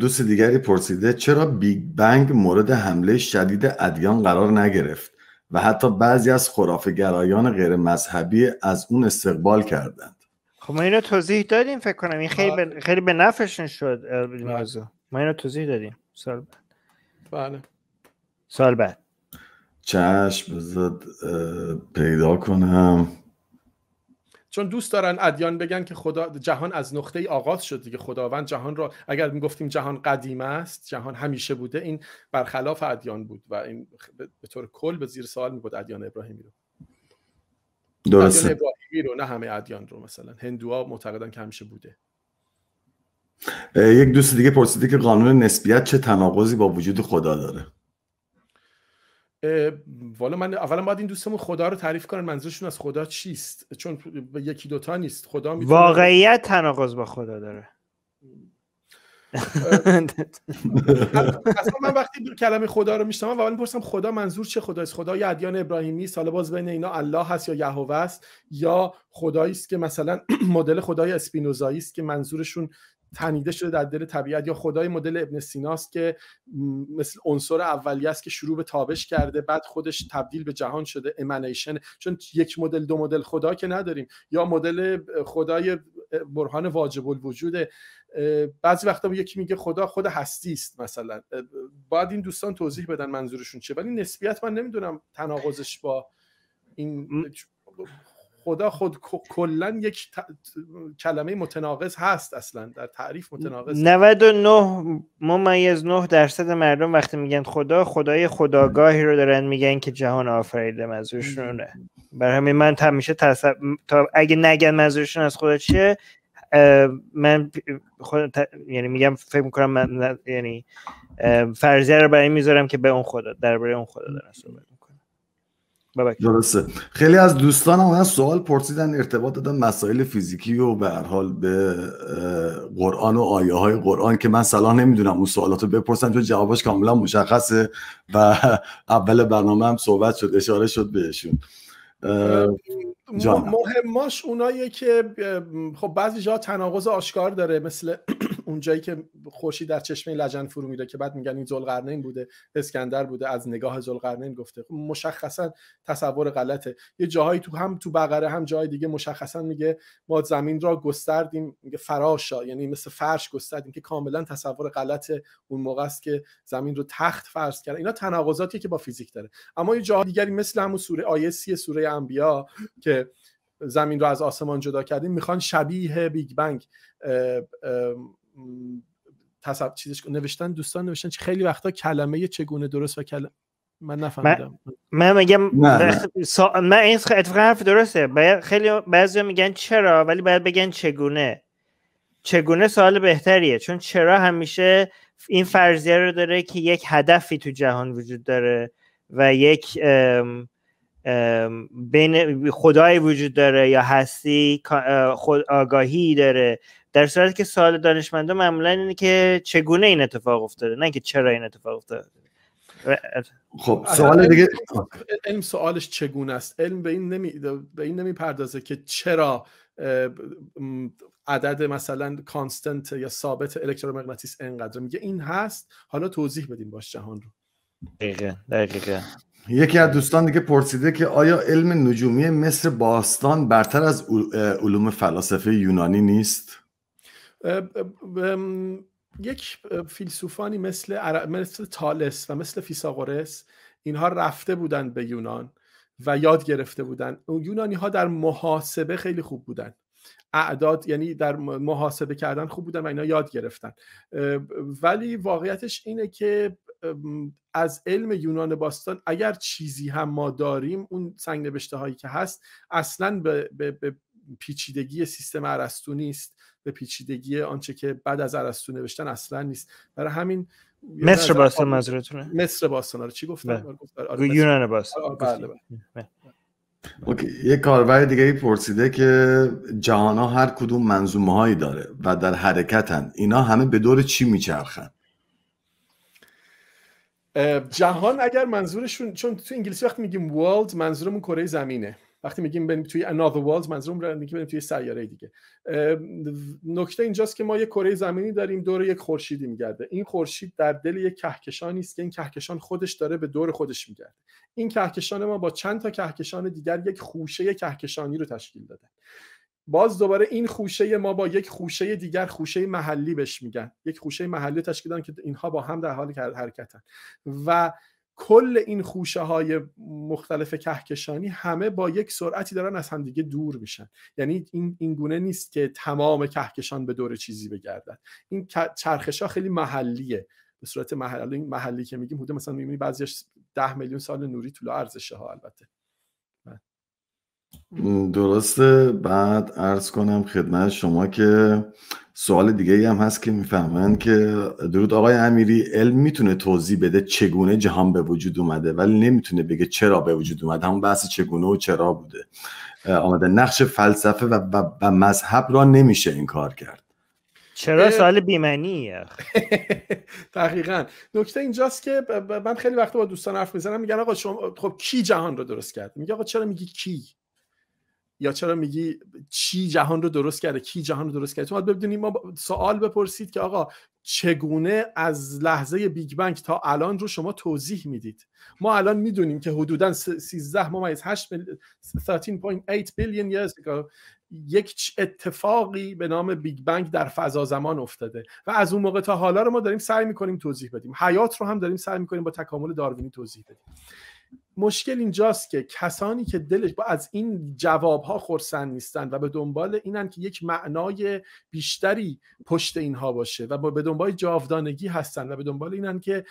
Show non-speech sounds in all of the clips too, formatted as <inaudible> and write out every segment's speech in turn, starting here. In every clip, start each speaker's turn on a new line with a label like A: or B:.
A: دوست دیگری پرسیده چرا بیگ بنگ مورد حمله شدید ادیان قرار نگرفت و حتی بعضی از خرافه گرایان غیر مذهبی از اون استقبال کردند
B: خب ما اینو توضیح دادیم فکر کنم این خیلی به, خیلی به نفعشون شد بله. ما اینو توضیح دادیم سال بعد بله
A: سال بعد چشم بذار پیدا کنم
C: چون دوست دارن ادیان بگن که خدا جهان از نقطه ای آغاز شد دیگه خداوند جهان را اگر میگفتیم جهان قدیم است جهان همیشه بوده این برخلاف ادیان بود و این به طور کل به زیر سوال میبود ادیان ابراهیمی رو درسته ادیان ابراهیمی رو نه همه ادیان رو مثلا هندوها معتقدن که همیشه بوده
A: یک دوست دیگه پرسیده که قانون نسبیت چه تناقضی با وجود خدا داره
C: والا من اولا باید این دوستمون خدا رو تعریف کنن منظورشون از خدا چیست چون یکی دوتا نیست خدا می
B: واقعیت تناقض با خدا داره
C: اصلا من وقتی کلمه خدا رو و اول میپرسم خدا منظور چه خدایست خدای ادیان ابراهیمی سال باز بین اینا الله هست یا یهوه است یا خدایی است که مثلا <clears throat> مدل خدای اسپینوزایی است که منظورشون تنیده شده در دل طبیعت یا خدای مدل ابن سیناست که مثل عنصر اولیه است که شروع به تابش کرده بعد خودش تبدیل به جهان شده امنیشن چون یک مدل دو مدل خدا که نداریم یا مدل خدای برهان واجب وجوده بعضی وقتا یکی میگه خدا خود هستی است مثلا باید این دوستان توضیح بدن منظورشون چیه ولی نسبیت من نمیدونم تناقضش با این خدا خود کلا یک ت... کلمه متناقض هست اصلا در تعریف متناقض
B: 99 ممیز 9 درصد مردم وقتی میگن خدا خدای خداگاهی رو دارن میگن که جهان آفریده منظورشونه برای همین من همیشه تصب... تا اگه نگن منظورشون از خدا چیه من خود یعنی میگم فکر میکنم من یعنی فرضیه رو برای میذارم که به اون خدا درباره اون خدا دارن صحبت بله.
A: درسته خیلی از دوستان هم سوال پرسیدن ارتباط دادن مسائل فیزیکی و به هر حال به قرآن و آیه های قرآن که من صلاح نمیدونم اون سوالات رو بپرسن چون جوابش کاملا مشخصه و <laughs> اول برنامه هم صحبت شد اشاره شد بهشون
C: مهماش اوناییه که خب بعضی جا تناقض آشکار داره مثل <clears throat> اونجایی که خوشی در چشمه لجن فرو میره که بعد میگن این قرنین بوده اسکندر بوده از نگاه قرنین گفته خب مشخصا تصور غلطه یه جاهایی تو هم تو بقره هم جای دیگه مشخصا میگه ما زمین را گستردیم میگه فراشا یعنی مثل فرش گستردیم که کاملا تصور غلط اون موقع است که زمین رو تخت فرض کرد اینا تناقضاتی که با فیزیک داره اما یه جاهای دیگری مثل همون سوره آیه سی سوره انبیا که زمین رو از آسمان جدا کردیم میخوان شبیه بیگ بنگ تصب چیزش نوشتن
B: دوستان نوشتن خیلی وقتا کلمه چگونه درست و کلمه من نفهمیدم من, میگم من این حرف درسته باید خیلی بعضیا میگن چرا ولی باید بگن چگونه چگونه سوال بهتریه چون چرا همیشه این فرضیه رو داره که یک هدفی تو جهان وجود داره و یک بین خدایی وجود داره یا هستی خود آگاهی داره در صورتی که سوال دانشمندا معمولا اینه که چگونه این اتفاق افتاده نه که چرا این اتفاق افتاده خب سوال دیگه
C: علم سوالش چگونه است علم به این نمی به این پردازه که چرا عدد مثلا کانستنت یا ثابت الکترومغناطیس انقدر میگه این هست حالا توضیح بدیم باش جهان رو
A: دقیقه دقیقه یکی از دوستان دیگه پرسیده که آیا علم نجومی مصر باستان برتر از علوم فلاسفه یونانی نیست؟
C: یک فیلسوفانی مثل, تالس و مثل فیساغورس اینها رفته بودن به یونان و یاد گرفته بودن یونانی ها در محاسبه خیلی خوب بودن اعداد یعنی در محاسبه کردن خوب بودن و اینا یاد گرفتن ولی واقعیتش اینه که از علم یونان باستان اگر چیزی هم ما داریم اون سنگ نوشته هایی که هست اصلا به, پیچیدگی سیستم عرستو نیست به پیچیدگی آنچه که بعد از عرستو نوشتن اصلا نیست برای همین مصر باستان منظورتونه مصر باستان آره چی گفتم بله. آره، آره، یونان باستان آره، بله،
B: بله.
A: اوکی. یه کاربر دیگه ای پرسیده که جهان ها هر کدوم منظومه هایی داره و در حرکتن اینا همه به دور چی میچرخن
C: جهان اگر منظورشون چون تو انگلیسی وقتی میگیم world منظورمون کره زمینه وقتی میگیم بریم توی another world منظورم که بریم توی سیاره دیگه نکته اینجاست که ما یه کره زمینی داریم دور یک خورشیدی میگرده این خورشید در دل یک کهکشانی است که این کهکشان خودش داره به دور خودش میگرده این کهکشان ما با چند تا کهکشان دیگر یک خوشه کهکشانی رو تشکیل داده باز دوباره این خوشه ما با یک خوشه دیگر خوشه محلی بهش میگن یک خوشه محلی تشکیل دادن که اینها با هم در حال حرکتن و کل این خوشه های مختلف کهکشانی همه با یک سرعتی دارن از همدیگه دور میشن یعنی این این گونه نیست که تمام کهکشان به دور چیزی بگردن این چرخش ها خیلی محلیه به صورت محلی محلی که میگیم حدود مثلا میبینی بعضیش ده میلیون سال نوری طول ارزشه ها البته
A: درسته بعد عرض کنم خدمت شما که سوال دیگه هم هست که میفهمن که درود آقای امیری علم میتونه توضیح بده چگونه جهان به وجود اومده ولی نمیتونه بگه چرا به وجود اومده همون بحث چگونه و چرا بوده آمده نقش فلسفه و, و, مذهب را نمیشه این کار کرد
B: چرا سوال بیمنیه <laughs>
C: دقیقا نکته اینجاست که من خیلی وقت با دوستان حرف میزنم میگن آقا شما خب کی جهان رو درست کرد میگه آقا چرا میگی کی یا چرا میگی چی جهان رو درست کرده کی جهان رو درست کرده تو باید ما سوال بپرسید که آقا چگونه از لحظه بیگ بنگ تا الان رو شما توضیح میدید ما الان میدونیم که حدودا 13 ممیز 8 13.8 بیلیون years یک اتفاقی به نام بیگ بنگ در فضا زمان افتاده و از اون موقع تا حالا رو ما داریم سعی میکنیم توضیح بدیم حیات رو هم داریم سعی میکنیم با تکامل داروینی توضیح بدیم مشکل اینجاست که کسانی که دلش با از این جوابها خورسن نیستن و به دنبال اینن که یک معنای بیشتری پشت اینها باشه و به دنبال جاودانگی هستن و به دنبال اینن که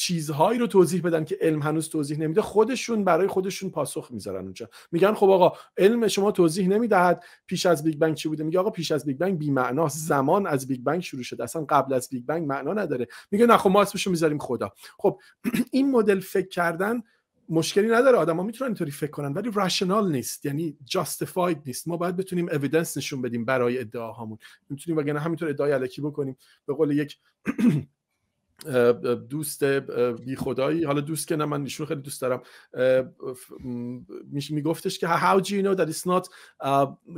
C: چیزهایی رو توضیح بدن که علم هنوز توضیح نمیده خودشون برای خودشون پاسخ میذارن اونجا میگن خب آقا علم شما توضیح نمیدهد پیش از بیگ بنگ چی بوده میگه آقا پیش از بیگ بنگ بی معناست زمان از بیگ بنگ شروع شده اصلا قبل از بیگ بنگ معنا نداره میگه نه خب ما اسمشو میذاریم خدا خب <clears throat> این مدل فکر کردن مشکلی نداره ها میتونن اینطوری فکر کنن ولی رشنال نیست یعنی جاستفاید نیست ما باید بتونیم اویدنس نشون بدیم برای ادعاهامون میتونیم وگرنه همینطور ادعای الکی بکنیم به قول یک <clears throat> دوست بی خدایی حالا دوست که نه من ایشون خیلی دوست دارم میگفتش که how do you know that it's not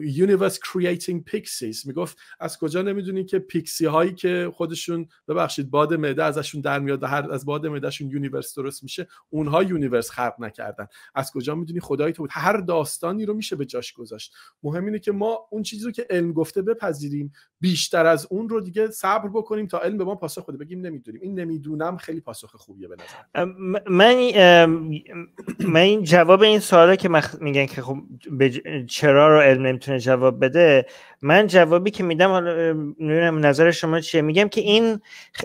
C: universe creating pixies میگفت از کجا نمیدونی که پیکسی هایی که خودشون ببخشید باد معده ازشون در میاد هر از باد معدهشون یونیورس درست میشه اونها یونیورس خلق نکردن از کجا میدونی خدایی تو بود هر داستانی رو میشه به جاش گذاشت مهم اینه که ما اون چیزی رو که علم گفته بپذیریم بیشتر از اون رو دیگه صبر بکنیم تا علم به ما پاسخ بده بگیم نمیدونیم نمیدونم خیلی پاسخ خوبیه به نظر
B: من من این جواب این سوالا که مخ... میگن که خب چرا رو علم نمیتونه جواب بده من جوابی که میدم حالا نظر شما چیه میگم که این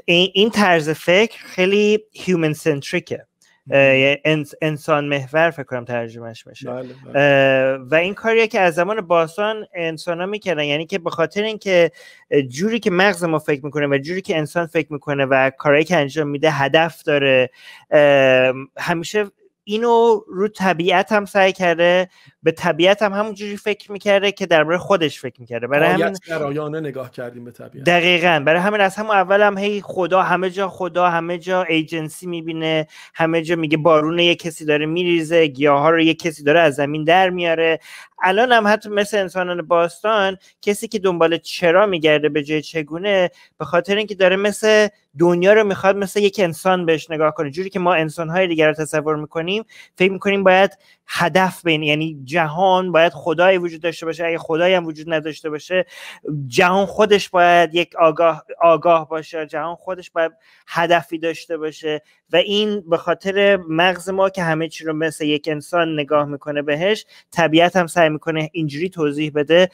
B: این طرز فکر خیلی هیومن سنتریکه یعنی انسان محور فکر کنم ترجمهش بشه بله، بله. و این کاریه که از زمان باسان انسان ها میکردن یعنی که به خاطر اینکه جوری که مغز ما فکر میکنه و جوری که انسان فکر میکنه و کارهایی که انجام میده هدف داره همیشه اینو رو طبیعت هم سعی کرده به طبیعت هم همونجوری فکر میکرده که درباره خودش فکر میکرده برای همین
C: نگاه کردیم به طبیعت
B: دقیقا برای همین از همون اول هم هی خدا همه جا خدا همه جا ایجنسی میبینه همه جا میگه بارون یه کسی داره میریزه ها رو یه کسی داره از زمین در میاره الان هم حتی مثل انسانان باستان کسی که دنبال چرا میگرده به جای چگونه به خاطر اینکه داره مثل دنیا رو میخواد مثل یک انسان بهش نگاه کنه جوری که ما های دیگر رو تصور میکنیم فکر میکنیم باید هدف بین یعنی جهان باید خدایی وجود داشته باشه اگه خدایی هم وجود نداشته باشه جهان خودش باید یک آگاه, آگاه باشه جهان خودش باید هدفی داشته باشه و این به خاطر مغز ما که همه چی رو مثل یک انسان نگاه میکنه بهش طبیعت هم سعی میکنه اینجوری توضیح بده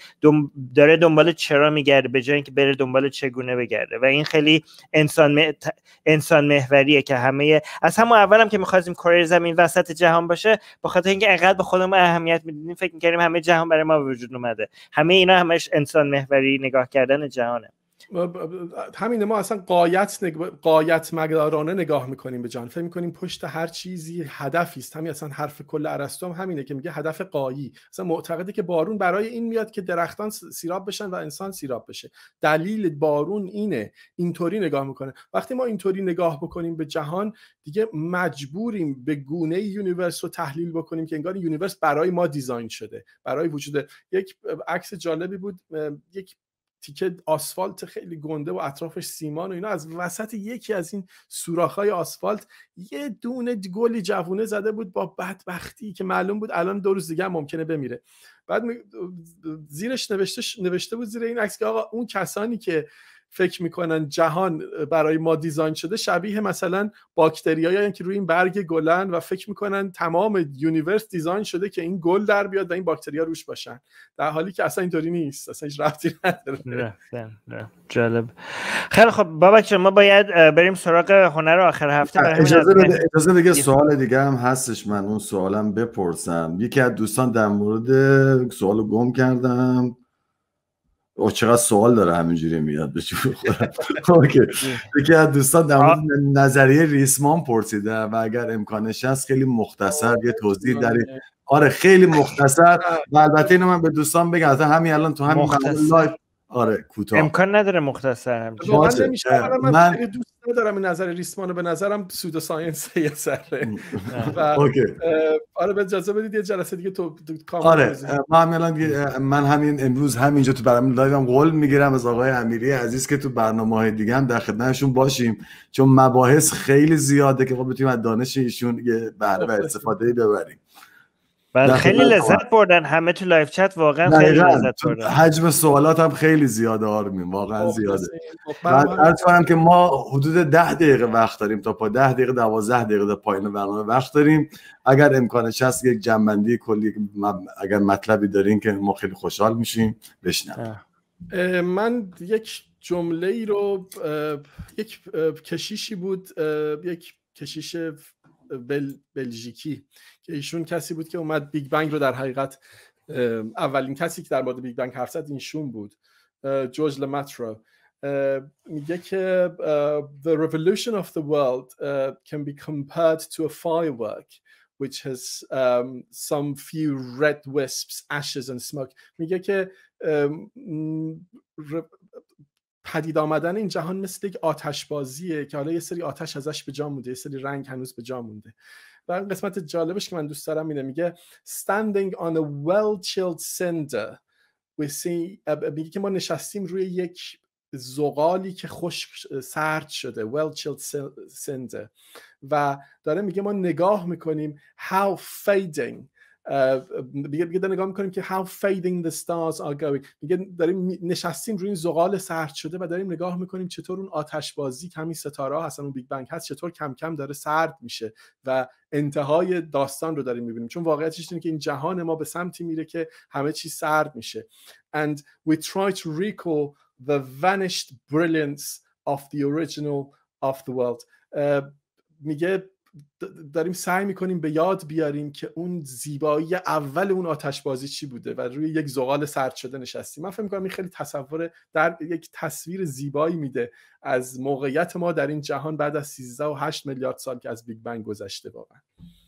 B: داره دنبال چرا میگرده به جای اینکه بره دنبال چگونه بگرده و این خیلی انسان, انسان محوریه که همه از همون اولم که میخواستیم کره زمین وسط جهان باشه به خاطر که انقدر به خودمون اهمیت میدیدیم فکر میکردیم همه جهان برای ما وجود اومده همه اینا همش انسان محوری نگاه کردن جهانه
C: همین ما اصلا قایت نگ... قایت مقدارانه نگاه میکنیم به جان فکر میکنیم پشت هر چیزی هدفی است همین اصلا حرف کل ارسطو همینه که میگه هدف قایی اصلا معتقده که بارون برای این میاد که درختان سیراب بشن و انسان سیراب بشه دلیل بارون اینه اینطوری نگاه میکنه وقتی ما اینطوری نگاه بکنیم به جهان دیگه مجبوریم به گونه یونیورس رو تحلیل بکنیم که انگار یونیورس برای ما دیزاین شده برای وجود یک عکس جالبی بود یک تیکه آسفالت خیلی گنده و اطرافش سیمان و اینا از وسط یکی از این سوراخ‌های آسفالت یه دونه گلی جوونه زده بود با بدبختی که معلوم بود الان دو روز دیگه هم ممکنه بمیره بعد زیرش نوشته نوشته بود زیر این عکس که آقا اون کسانی که فکر میکنن جهان برای ما دیزاین شده شبیه مثلا باکتری هایی یعنی که روی این برگ گلن و فکر میکنن تمام یونیورس دیزاین شده که این گل در بیاد و این ها روش باشن در حالی که
B: اصلا اینطوری نیست اصلا هیچ رفتی نداره جالب خیلی خب بابا ما باید بریم سراغ هنر آخر هفته اجازه بده
A: دیگه سوال دیگه هم هستش من اون سوالم بپرسم یکی از دوستان در مورد سوال گم کردم او چقدر سوال داره همینجوری میاد به <laughs> یکی از دوستان در نظریه ریسمان پرسیده و اگر امکانش هست خیلی مختصر یه توضیح در آره خیلی مختصر <laughs> و البته اینو من به دوستان بگم
B: همین الان تو همین لایف آره کوتاه امکان نداره مختصر هم من, من...
C: دوست ندارم این نظر ریسمان رو به نظرم سودو ساینس یه سره <laughs> آره به جزا بدید یه جلسه دیگه تو آره
A: من همین من همین امروز همینجا تو برنامه هم قول میگیرم از آقای امیری عزیز که تو برنامه های دیگه هم در خدمتشون باشیم چون مباحث خیلی زیاده که ما بتونیم از دانش ایشون یه بهره استفاده ببریم بله، خیلی لذت
B: بردن همه تو لایف چت واقعا خیلی لذت بردن
A: حجم سوالات هم خیلی زیاده آرمین واقعا خب، زیاده
B: خب، بعد هم
A: کنم که ما حدود ده دقیقه وقت داریم تا پا ده دقیقه دوازده دقیقه در پایین برنامه وقت داریم اگر امکانش هست یک جنبندی کلی اگر مطلبی دارین که ما خیلی خوشحال میشیم بشنم
C: من یک جمله ای رو یک کشیشی بود یک کشیش بل بلژیکی که ایشون کسی بود که اومد بیگ بنگ رو در حقیقت اولین کسی که در مورد بیگ بنگ حرف زد اینشون بود جورج لماترا میگه که the revolution of the world can be compared to a firework which has um, some few red wisps, ashes and smoke. میگه که پدید آمدن این جهان مثل یک آتش بازیه که حالا یه سری آتش ازش به جا مونده یه سری رنگ هنوز به جا مونده و قسمت جالبش که من دوست دارم اینه میگه standing on a well chilled cinder we see میگه که ما نشستیم روی یک زغالی که خشک سرد شده well chilled cinder و داره میگه ما نگاه میکنیم how fading دیگه دیگه نگاه میکنیم که how fading the stars are going دیگه داریم نشستیم روی این زغال سرد شده و داریم نگاه میکنیم چطور اون آتش بازی کمی ستاره ها هستن اون بیگ بنگ هست چطور کم کم داره سرد میشه و انتهای داستان رو داریم میبینیم چون واقعیتش اینه که این جهان ما به سمتی میره که همه چی سرد میشه and we try to recall the vanished brilliance of the original of the world میگه داریم سعی میکنیم به یاد بیاریم که اون زیبایی اول اون بازی چی بوده و روی یک زغال سرد شده نشستیم من فکر میکنم این خیلی تصور در یک تصویر زیبایی میده از موقعیت ما در این جهان بعد از 13 و 8 میلیارد سال که از بیگ بنگ گذشته واقعا